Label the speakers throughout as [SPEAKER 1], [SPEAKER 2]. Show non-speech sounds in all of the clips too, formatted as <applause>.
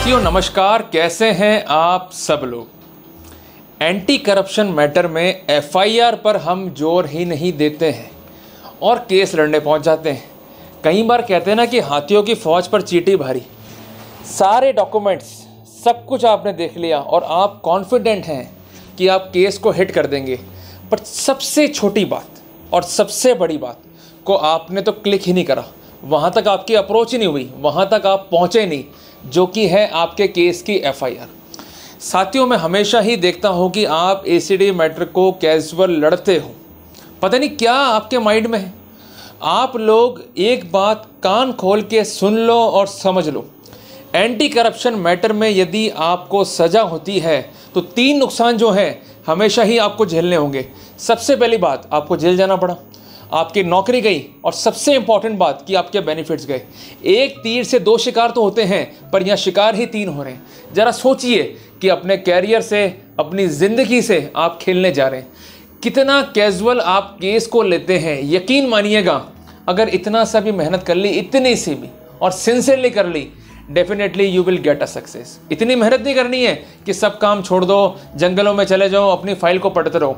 [SPEAKER 1] साथियों नमस्कार कैसे हैं आप सब लोग एंटी करप्शन मैटर में एफआईआर पर हम जोर ही नहीं देते हैं और केस लड़ने पहुंच जाते हैं कई बार कहते हैं ना कि हाथियों की फौज पर चीटी भारी सारे डॉक्यूमेंट्स सब कुछ आपने देख लिया और आप कॉन्फिडेंट हैं कि आप केस को हिट कर देंगे पर सबसे छोटी बात और सबसे बड़ी बात को आपने तो क्लिक ही नहीं करा वहाँ तक आपकी अप्रोच ही नहीं हुई वहाँ तक आप पहुँचे नहीं जो कि है आपके केस की एफआईआर साथियों मैं हमेशा ही देखता हूँ कि आप एसीडी मैटर को कैजुअल लड़ते हो पता नहीं क्या आपके माइंड में है आप लोग एक बात कान खोल के सुन लो और समझ लो एंटी करप्शन मैटर में यदि आपको सज़ा होती है तो तीन नुकसान जो हैं हमेशा ही आपको झेलने होंगे सबसे पहली बात आपको जेल जाना पड़ा आपकी नौकरी गई और सबसे इंपॉर्टेंट बात कि आपके बेनिफिट्स गए एक तीर से दो शिकार तो होते हैं पर यहाँ शिकार ही तीन हो रहे हैं ज़रा सोचिए कि अपने कैरियर से अपनी ज़िंदगी से आप खेलने जा रहे हैं कितना कैजुअल आप केस को लेते हैं यकीन मानिएगा अगर इतना सा भी मेहनत कर ली इतनी सी भी और सिंसियरली कर ली definitely you will get a success इतनी मेहनत नहीं करनी है कि सब काम छोड़ दो जंगलों में चले जाओ अपनी फाइल को पढ़ते रहो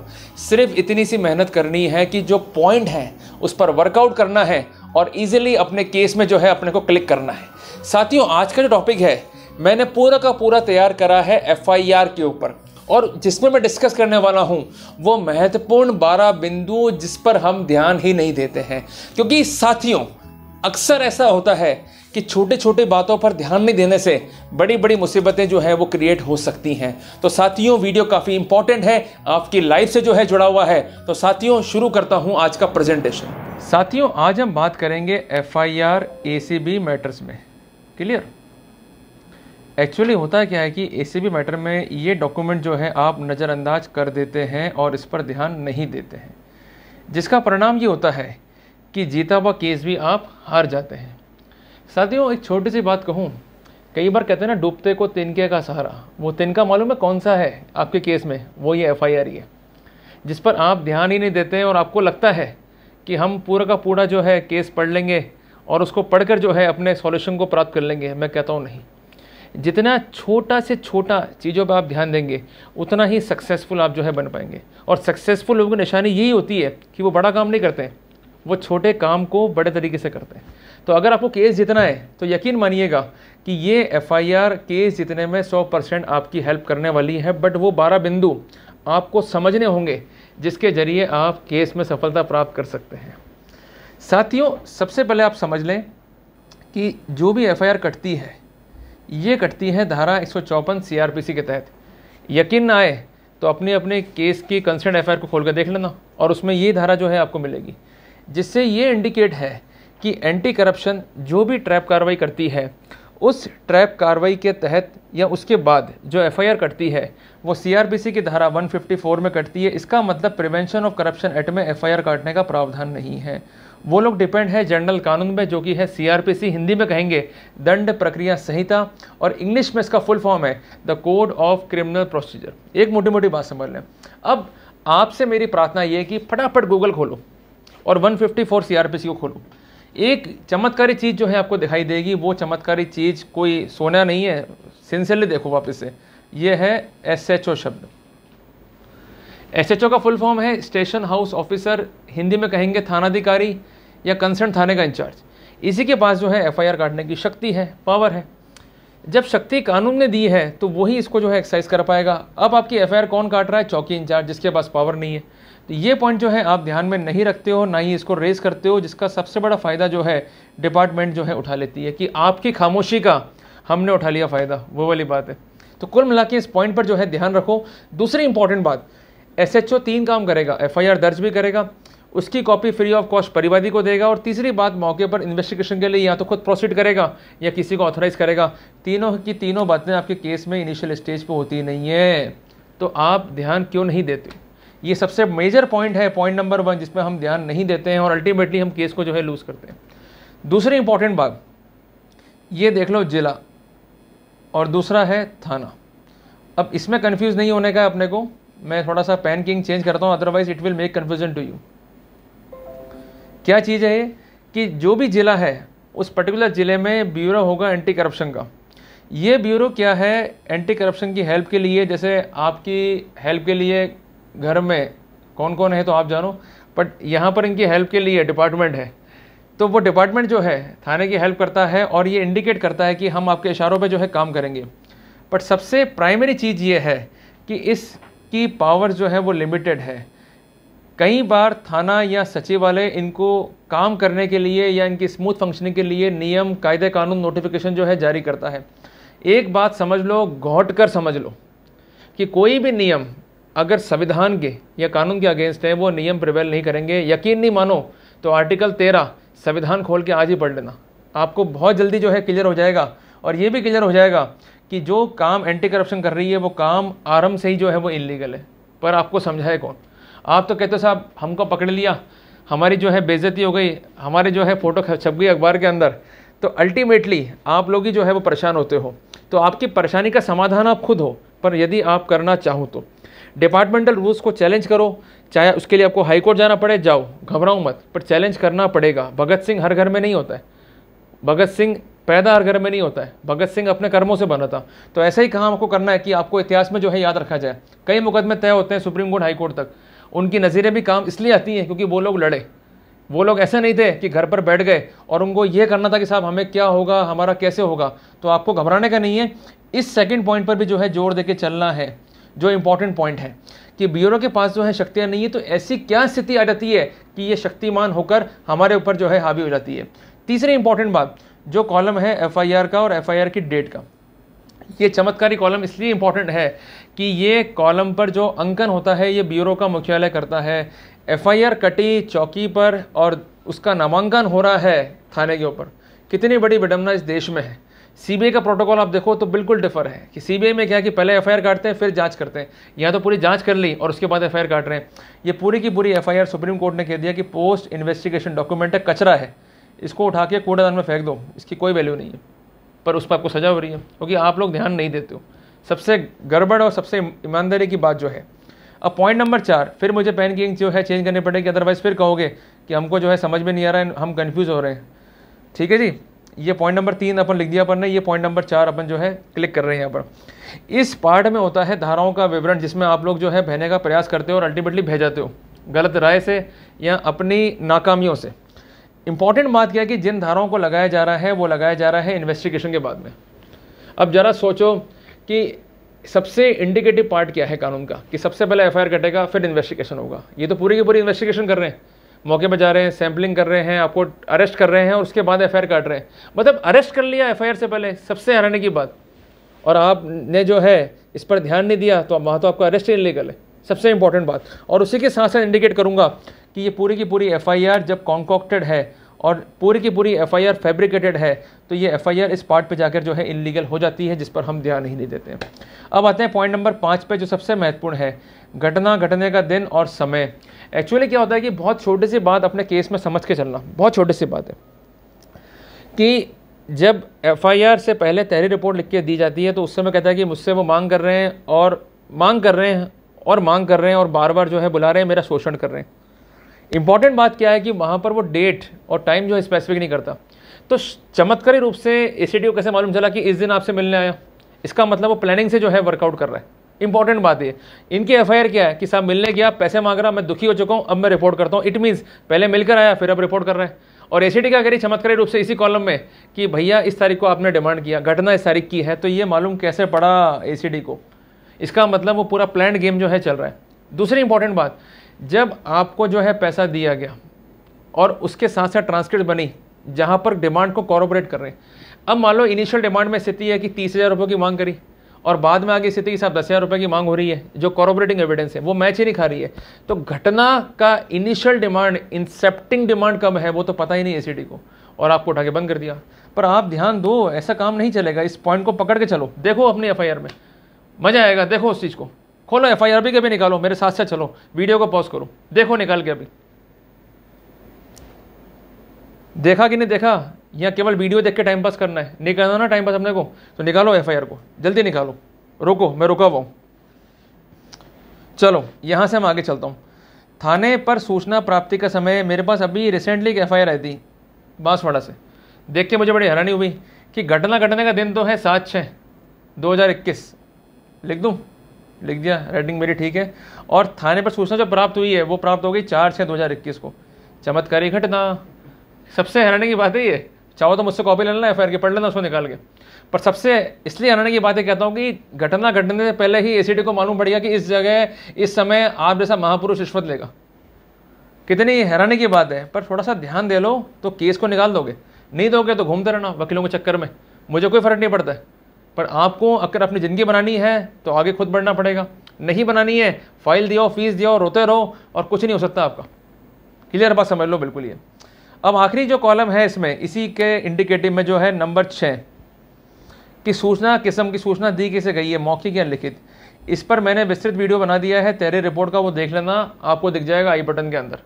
[SPEAKER 1] सिर्फ इतनी सी मेहनत करनी है कि जो पॉइंट है उस पर वर्कआउट करना है और ईजिली अपने केस में जो है अपने को क्लिक करना है साथियों आज का जो टॉपिक है मैंने पूरा का पूरा तैयार करा है एफ के ऊपर और जिसमें मैं डिस्कस करने वाला हूँ वो महत्वपूर्ण बारह बिंदु जिस पर हम ध्यान ही नहीं देते हैं क्योंकि साथियों अक्सर ऐसा होता है कि छोटे छोटे बातों पर ध्यान नहीं देने से बड़ी बड़ी मुसीबतें जो है वो क्रिएट हो सकती हैं तो साथियों वीडियो काफ़ी इंपॉर्टेंट है आपकी लाइफ से जो है जुड़ा हुआ है तो साथियों शुरू करता हूँ आज का प्रेजेंटेशन साथियों आज हम बात करेंगे F I R A C B matters में क्लियर एक्चुअली होता क्या है कि ए मैटर में ये डॉक्यूमेंट जो है आप नज़रअंदाज कर देते हैं और इस पर ध्यान नहीं देते हैं जिसका परिणाम ये होता है कि जीता हुआ केस भी आप हार जाते हैं साथियों एक छोटी सी बात कहूँ कई बार कहते हैं ना डूबते को तिनके का सहारा वो तिनका मालूम है कौन सा है आपके केस में वो ये एफ आई आर ही है जिस पर आप ध्यान ही नहीं देते हैं और आपको लगता है कि हम पूरा का पूरा जो है केस पढ़ लेंगे और उसको पढ़कर जो है अपने सॉल्यूशन को प्राप्त कर लेंगे मैं कहता हूँ नहीं जितना छोटा से छोटा चीज़ों पर आप ध्यान देंगे उतना ही सक्सेसफुल आप जो है बन पाएंगे और सक्सेसफुल लोगों की निशानी यही होती है कि वो बड़ा काम नहीं करते वो छोटे काम को बड़े तरीके से करते हैं तो अगर आपको केस जितना है तो यकीन मानिएगा कि ये एफ केस जितने में 100 परसेंट आपकी हेल्प करने वाली है बट वो 12 बिंदु आपको समझने होंगे जिसके ज़रिए आप केस में सफलता प्राप्त कर सकते हैं साथियों सबसे पहले आप समझ लें कि जो भी एफआईआर कटती है ये कटती है धारा एक सौ सीआरपीसी के तहत यकीन ना आए तो अपने अपने केस की कंसर्न एफ को खोल कर देख लेना और उसमें ये धारा जो है आपको मिलेगी जिससे ये इंडिकेट है कि एंटी करप्शन जो भी ट्रैप कार्रवाई करती है उस ट्रैप कार्रवाई के तहत या उसके बाद जो एफआईआर कटती है वो सीआरपीसी की धारा 154 में कटती है इसका मतलब प्रिवेंशन ऑफ करप्शन एक्ट में एफआईआर काटने का प्रावधान नहीं है वो लोग डिपेंड है जनरल कानून में जो कि है सीआरपीसी हिंदी में कहेंगे दंड प्रक्रिया संहिता और इंग्लिश में इसका फुल फॉर्म है the code of criminal procedure एक मोटी मोटी बात समझ लें अब आपसे मेरी प्रार्थना ये है कि फटाफट गूगल खोलो और 154 सीआरपीसी को खोलो एक चमत्कारी चीज़ जो है आपको दिखाई देगी वो चमत्कारी चीज़ कोई सोना नहीं है सिंसियरली देखो वापस से ये है एस एच ओ शब्द एस एच ओ का फुल फॉर्म है स्टेशन हाउस ऑफिसर हिंदी में कहेंगे थानाधिकारी या कंसर्न थाने का इंचार्ज इसी के पास जो है एफ आई आर काटने की शक्ति है पावर है जब शक्ति कानून ने दी है तो वही इसको जो है एक्सरसाइज कर पाएगा अब आपकी एफ आई आर कौन काट रहा है चौकी इंचार्ज जिसके पास पावर नहीं है तो ये पॉइंट जो है आप ध्यान में नहीं रखते हो ना ही इसको रेज़ करते हो जिसका सबसे बड़ा फ़ायदा जो है डिपार्टमेंट जो है उठा लेती है कि आपकी खामोशी का हमने उठा लिया फ़ायदा वो वाली बात है तो कुल मिला के इस पॉइंट पर जो है ध्यान रखो दूसरी इंपॉर्टेंट बात एस एच ओ तीन काम करेगा एफ आई आर दर्ज भी करेगा उसकी कॉपी फ्री ऑफ कॉस्ट परिवादी को देगा और तीसरी बात मौके पर इन्वेस्टिगेशन के लिए या तो खुद प्रोसीड करेगा या किसी को ऑथोराइज करेगा तीनों की तीनों बातें आपके केस में इनिशियल स्टेज पर होती नहीं है तो आप ध्यान क्यों नहीं देते ये सबसे मेजर पॉइंट है पॉइंट नंबर वन जिसमें हम ध्यान नहीं देते हैं और अल्टीमेटली हम केस को जो है लूज़ करते हैं दूसरी इंपॉर्टेंट बात ये देख लो जिला और दूसरा है थाना अब इसमें कन्फ्यूज़ नहीं होने का अपने को मैं थोड़ा सा पैन किंग चेंज करता हूँ otherwise it will make confusion to you क्या चीज़ है ये कि जो भी ज़िला है उस पर्टिकुलर ज़िले में ब्यूरो होगा एंटी करप्शन का ये ब्यूरो क्या है एंटी करप्शन की हेल्प के लिए जैसे आपकी हेल्प के लिए घर में कौन कौन है तो आप जानो बट यहाँ पर इनकी हेल्प के लिए डिपार्टमेंट है तो वो डिपार्टमेंट जो है थाने की हेल्प करता है और ये इंडिकेट करता है कि हम आपके इशारों पे जो है काम करेंगे बट सबसे प्राइमरी चीज़ ये है कि इसकी पावर जो है वो लिमिटेड है कई बार थाना या सचिवालय इनको काम करने के लिए या इनकी स्मूथ फंक्शनिंग के लिए नियम कायदे कानून नोटिफिकेशन जो है जारी करता है एक बात समझ लो घोट कर समझ लो कि कोई भी नियम अगर संविधान के या कानून के अगेंस्ट हैं वो नियम प्रिवेल नहीं करेंगे यकीन नहीं मानो तो आर्टिकल तेरह संविधान खोल के आज ही पढ़ लेना आपको बहुत जल्दी जो है क्लियर हो जाएगा और ये भी क्लियर हो जाएगा कि जो काम एंटी करप्शन कर रही है वो काम आरंभ से ही जो है वो इलीगल है पर आपको समझाए कौन आप तो कहते हो साहब हमको पकड़ लिया हमारी जो है बेज़ती हो गई हमारे जो है फ़ोटो छप गई अखबार के अंदर तो अल्टीमेटली आप लोग ही जो है वो परेशान होते हो तो आपकी परेशानी का समाधान आप खुद हो पर यदि आप करना चाहो तो डिपार्टमेंटल रूल्स को चैलेंज करो चाहे उसके लिए आपको हाईकोर्ट जाना पड़े जाओ घबराओ मत पर चैलेंज करना पड़ेगा भगत सिंह हर घर में नहीं होता है भगत सिंह पैदा हर घर में नहीं होता है भगत सिंह अपने कर्मों से बना था तो ऐसा ही काम आपको करना है कि आपको इतिहास में जो है याद रखा जाए कई मुकदमे तय होते हैं सुप्रीम कोर्ट हाईकोर्ट तक उनकी नज़ीरें भी काम इसलिए आती हैं क्योंकि वो लोग लड़े वो लोग ऐसे नहीं थे कि घर पर बैठ गए और उनको ये करना था कि साहब हमें क्या होगा हमारा कैसे होगा तो आपको घबराने का नहीं है इस सेकंड पॉइंट पर भी जो है जोर दे के चलना है जो इंपॉर्टेंट पॉइंट है कि ब्यूरो के पास जो है शक्तियाँ नहीं है तो ऐसी क्या स्थिति आ जाती है कि ये शक्तिमान होकर हमारे ऊपर जो है हावी हो जाती है तीसरी इंपॉर्टेंट बात जो कॉलम है एफ का और एफ की डेट का ये चमत्कारी कॉलम इसलिए इंपॉर्टेंट है कि ये कॉलम पर जो अंकन होता है ये ब्यूरो का मुख्यालय करता है एफ कटी चौकी पर और उसका नामांकन हो रहा है थाने के ऊपर कितनी बड़ी विडम्बना इस देश में है सीबीआई का प्रोटोकॉल आप देखो तो बिल्कुल डिफर है कि सीबीआई में क्या है कि पहले एफआईआर काटते हैं फिर जांच करते हैं यहाँ तो पूरी जांच कर ली और उसके बाद एफआईआर काट रहे हैं ये पूरी की पूरी एफआईआर सुप्रीम कोर्ट ने कह दिया कि पोस्ट इन्वेस्टिगेशन डॉक्यूमेंट है कचरा है इसको उठा के कूड़ेदान में फेंक दो इसकी कोई वैल्यू नहीं है पर उस पर आपको सजा हो रही है क्योंकि आप लोग ध्यान नहीं देते हो सबसे गड़बड़ और सबसे ईमानदारी की बात जो है अब पॉइंट नंबर चार फिर मुझे पैन पैनकिंग जो है चेंज करनी पड़ेगी अदरवाइज़ फिर कहोगे कि हमको जो है समझ में नहीं आ रहा है हम कन्फ्यूज़ हो रहे हैं ठीक है जी ये पॉइंट नंबर तीन अपन लिख दिया अपन ने ये पॉइंट नंबर चार अपन जो है क्लिक कर रहे हैं यहाँ पर इस पार्ट में होता है धाराओं का विवरण जिसमें आप लोग जो है बहने का प्रयास करते हो और अल्टीमेटली भेजाते हो गलत राय से या अपनी नाकामियों से इंपॉर्टेंट बात क्या है कि जिन धाराओं को लगाया जा रहा है वो लगाया जा रहा है इन्वेस्टिगेशन के बाद में अब ज़रा सोचो कि सबसे इंडिकेटिव पार्ट क्या है कानून का कि सबसे पहले एफ कटेगा फिर इन्वेस्टिगेशन होगा ये तो पूरी की पूरी इन्वेस्टिगेशन कर रहे हैं मौके पर जा रहे हैं सैम्पलिंग कर रहे हैं आपको अरेस्ट कर रहे हैं और उसके बाद एफ काट रहे हैं मतलब अरेस्ट कर लिया एफ से पहले सबसे हराने की बात और आपने जो है इस पर ध्यान नहीं दिया तो वहाँ तो आपका अरेस्ट इलीगल है सबसे इंपॉर्टेंट बात और उसी के साथ साथ इंडिकेट करूँगा कि ये पूरी की पूरी एफ जब कॉन्कॉक्टेड है और पूरी की पूरी एफ आई आर फेब्रिकेटेड है तो ये एफ आई आर इस पार्ट पे जाकर जो है इनलीगल हो जाती है जिस पर हम ध्यान ही नहीं देते हैं अब आते हैं पॉइंट नंबर पाँच पे जो सबसे महत्वपूर्ण है घटना घटने का दिन और समय एक्चुअली क्या होता है कि बहुत छोटे सी बात अपने केस में समझ के चलना बहुत छोटी सी बात है कि जब एफआईआर से पहले तहरी रिपोर्ट लिख के दी जाती है तो उस समय कहता है कि मुझसे वो मांग कर रहे हैं और मांग कर रहे हैं और मांग कर रहे हैं और बार बार जो है बुला रहे हैं मेरा शोषण कर रहे हैं इंपॉर्टेंट बात क्या है कि वहाँ पर वो डेट और टाइम जो है स्पेसिफिक नहीं करता तो चमत्कारी रूप से ए कैसे मालूम चला कि इस दिन आपसे मिलने आया इसका मतलब वो प्लानिंग से जो है वर्कआउट कर रहा है इंपॉर्टेंट बात ये इनके एफ क्या है कि साहब मिलने गया पैसे मांग रहा मैं दुखी हो चुका हूँ अब मैं रिपोर्ट करता हूँ इट मीन्स पहले मिलकर आया फिर अब रिपोर्ट कर रहा है और ए का करी चमत्कारी रूप से इसी कॉलम में कि भैया इस तारीख को आपने डिमांड किया घटना इस तारीख की है तो ये मालूम कैसे पड़ा ए को इसका मतलब वो पूरा प्लान गेम जो है चल रहा है दूसरी इंपॉर्टेंट बात जब आपको जो है पैसा दिया गया और उसके साथ साथ ट्रांसक्रिप्ट बनी जहाँ पर डिमांड को कॉरोबरेट कर रहे हैं अब मान लो इनिशियल डिमांड में स्थिति है कि तीस हज़ार रुपये की मांग करी और बाद में आगे स्थिति के साहब दस हज़ार रुपये की मांग हो रही है जो कॉरोबरेटिंग एविडेंस है वो मैच ही नहीं खा रही है तो घटना का इनिशियल डिमांड इंसेप्टिंग डिमांड कम है वो तो पता ही नहीं एसीडी को और आपको उठा के बंद कर दिया पर आप ध्यान दो ऐसा काम नहीं चलेगा इस पॉइंट को पकड़ के चलो देखो अपनी एफ में मज़ा आएगा देखो उस चीज़ को खोलो एफ आई आर भी कभी निकालो मेरे साथ साथ चलो वीडियो को पॉज करो देखो निकाल के अभी देखा कि नहीं देखा या केवल वीडियो देख के टाइम पास करना है निकालना ना टाइम पास अपने को तो निकालो एफ आई आर को जल्दी निकालो रोको मैं रुका हुआ चलो यहाँ से हम आगे चलता हूँ थाने पर सूचना प्राप्ति का समय मेरे पास अभी रिसेंटली एक एफ आई थी बांसवाड़ा से देख के मुझे बड़ी हैरानी हुई कि घटना घटने का दिन तो है सात छः दो हज़ार इक्कीस लिख दूँ लिख दिया राइटिंग मेरी ठीक है और थाने पर सूचना जो प्राप्त हुई है वो प्राप्त हो गई चार छः दो हज़ार इक्कीस को चमत्कारी घटना सबसे हैरानी की बात है ये चाहो तो मुझसे कॉपी ले लेना एफ आई की पढ़ लेना उसको निकाल के पर सबसे इसलिए हराने की बात है कहता हूँ कि घटना घटने से पहले ही एसीडी को मालूम पड़ गया कि इस जगह इस समय आप जैसा महापुरुष रिश्वत लेगा कितनी हैरानी की बात है पर थोड़ा सा ध्यान दे लो तो केस को निकाल दोगे नहीं दोगे तो घूमते रहना वकीलों के चक्कर में मुझे कोई फर्क नहीं पड़ता है पर आपको अगर अपनी ज़िंदगी बनानी है तो आगे खुद बढ़ना पड़ेगा नहीं बनानी है फाइल दियो फीस दियो रोते रहो और कुछ नहीं हो सकता आपका क्लियर बात समझ लो बिल्कुल ये अब आखिरी जो कॉलम है इसमें इसी के इंडिकेटिव में जो है नंबर छः कि सूचना किस्म की सूचना दी किसे गई है मौखिक या लिखित इस पर मैंने विस्तृत वीडियो बना दिया है तेरे रिपोर्ट का वो देख लेना आपको दिख जाएगा आई बटन के अंदर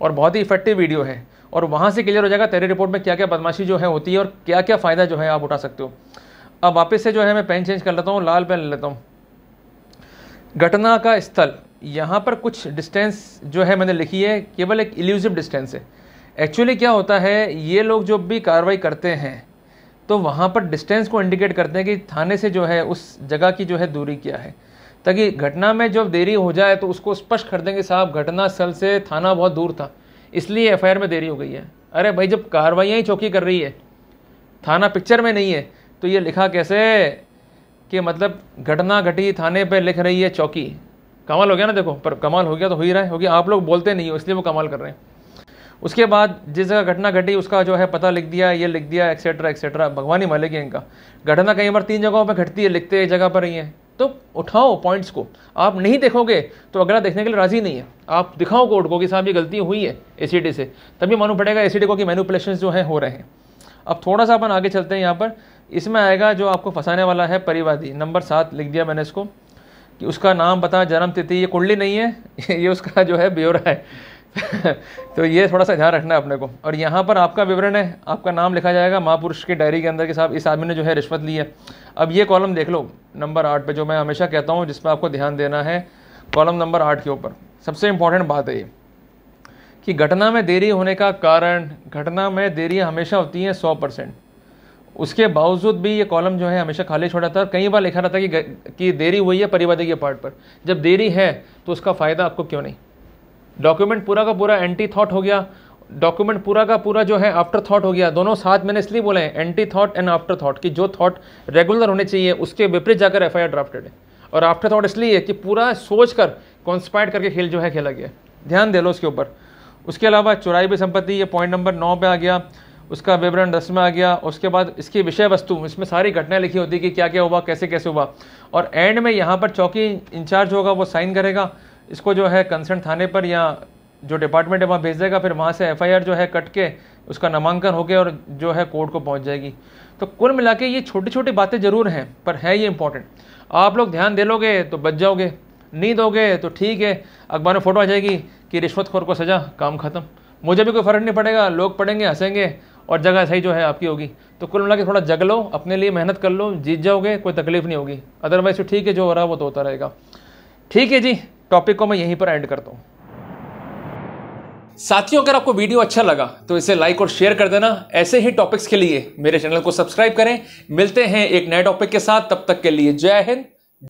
[SPEAKER 1] और बहुत ही इफेक्टिव वीडियो है और वहाँ से क्लियर हो जाएगा तेरे रिपोर्ट में क्या क्या बदमाशी जो है होती है और क्या क्या फ़ायदा जो है आप उठा सकते हो अब वापस से जो है मैं पेन चेंज कर लेता हूँ लाल पेन लेता हूँ घटना का स्थल यहाँ पर कुछ डिस्टेंस जो है मैंने लिखी है केवल एक इल्यूसिव डिस्टेंस है एक्चुअली क्या होता है ये लोग जो भी कार्रवाई करते हैं तो वहाँ पर डिस्टेंस को इंडिकेट करते हैं कि थाने से जो है उस जगह की जो है दूरी क्या है ताकि घटना में जब देरी हो जाए तो उसको स्पष्ट कर देंगे साहब घटना स्थल से थाना बहुत दूर था इसलिए एफ में देरी हो गई है अरे भाई जब कार्रवाइयाँ ही चौकी कर रही है थाना पिक्चर में नहीं है तो ये लिखा कैसे कि मतलब घटना घटी थाने पे लिख रही है चौकी कमाल हो गया ना देखो पर कमाल हो गया तो हो ही रहा है क्योंकि आप लोग बोलते नहीं हो इसलिए वो कमाल कर रहे हैं उसके बाद जिस जगह घटना घटी उसका जो है पता लिख दिया ये लिख दिया एक्सेट्रा एक्सेट्रा भगवान ही है इनका घटना कई बार तीन जगहों पर घटती है लिखते जगह पर ही है तो उठाओ पॉइंट्स को आप नहीं देखोगे तो अगला देखने के लिए राजी नहीं है आप दिखाओ कोर्ट को कि साहब ये गलती हुई है ए से तभी मालूम पड़ेगा ए को कि मैनुपलेशन जो है हो रहे हैं अब थोड़ा सा अपन आगे चलते हैं यहाँ पर इसमें आएगा जो आपको फंसाने वाला है परिवादी नंबर सात लिख दिया मैंने इसको कि उसका नाम बताएं जन्म तिथि ये कुंडली नहीं है <laughs> ये उसका जो है ब्यौरा है <laughs> तो ये थोड़ा सा ध्यान रखना है अपने को और यहाँ पर आपका विवरण है आपका नाम लिखा जाएगा महापुरुष की डायरी के अंदर कि साहब इस आदमी ने जो है रिश्वत ली है अब ये कॉलम देख लो नंबर आठ पे जो मैं हमेशा कहता हूँ जिसमें आपको ध्यान देना है कॉलम नंबर आठ के ऊपर सबसे इम्पॉर्टेंट बात है ये कि घटना में देरी होने का कारण घटना में देरी हमेशा होती है सौ परसेंट उसके बावजूद भी ये कॉलम जो है हमेशा खाली छोड़ा था और कई बार लिखा रहता कि कि देरी हुई है परिवादी के पार्ट पर जब देरी है तो उसका फ़ायदा आपको क्यों नहीं डॉक्यूमेंट पूरा का पूरा एंटी थॉट हो गया डॉक्यूमेंट पूरा का पूरा जो है आफ्टर थॉट हो गया दोनों साथ मैंने इसलिए बोले हैं ante thought and after thought कि जो थॉट रेगुलर होने चाहिए उसके विपरीत जाकर एफ ड्राफ्टेड है और आफ्टर थॉट इसलिए है कि पूरा सोच कर कॉन्स्पायर करके खेल जो है खेला गया ध्यान दे लो उसके ऊपर उसके अलावा चुराई भी संपत्ति ये पॉइंट नंबर नौ पे आ गया उसका विवरण दस में आ गया उसके बाद इसकी विषय वस्तु इसमें सारी घटनाएं लिखी होती कि क्या क्या हुआ कैसे कैसे हुआ और एंड में यहाँ पर चौकी इंचार्ज होगा वो साइन करेगा इसको जो है कंसर्न थाने पर या जो डिपार्टमेंट है वहाँ भेज देगा फिर वहाँ से एफ जो है कट के उसका नामांकन होकर और जो है कोर्ट को पहुँच जाएगी तो कुल मिला ये छोटी छोटी बातें ज़रूर हैं पर है ये इंपॉर्टेंट आप लोग ध्यान दे लोगे तो बच जाओगे नहीं दोगे तो ठीक है अखबार में फ़ोटो आ जाएगी कि रिश्वतखोर को सज़ा काम ख़त्म मुझे भी कोई फ़र्क नहीं पड़ेगा लोग पढ़ेंगे हंसेंगे और जगह सही जो है आपकी होगी तो कुल मिला के थोड़ा जग लो अपने लिए मेहनत कर लो जीत जाओगे कोई तकलीफ नहीं होगी अदरवाइज तो ठीक है जो हो रहा है वो तो होता रहेगा ठीक है जी टॉपिक को मैं यहीं पर एंड करता हूँ साथियों अगर आपको वीडियो अच्छा लगा तो इसे लाइक और शेयर कर देना ऐसे ही टॉपिक्स के लिए मेरे चैनल को सब्सक्राइब करें मिलते हैं एक नए टॉपिक के साथ तब तक के लिए जय हिंद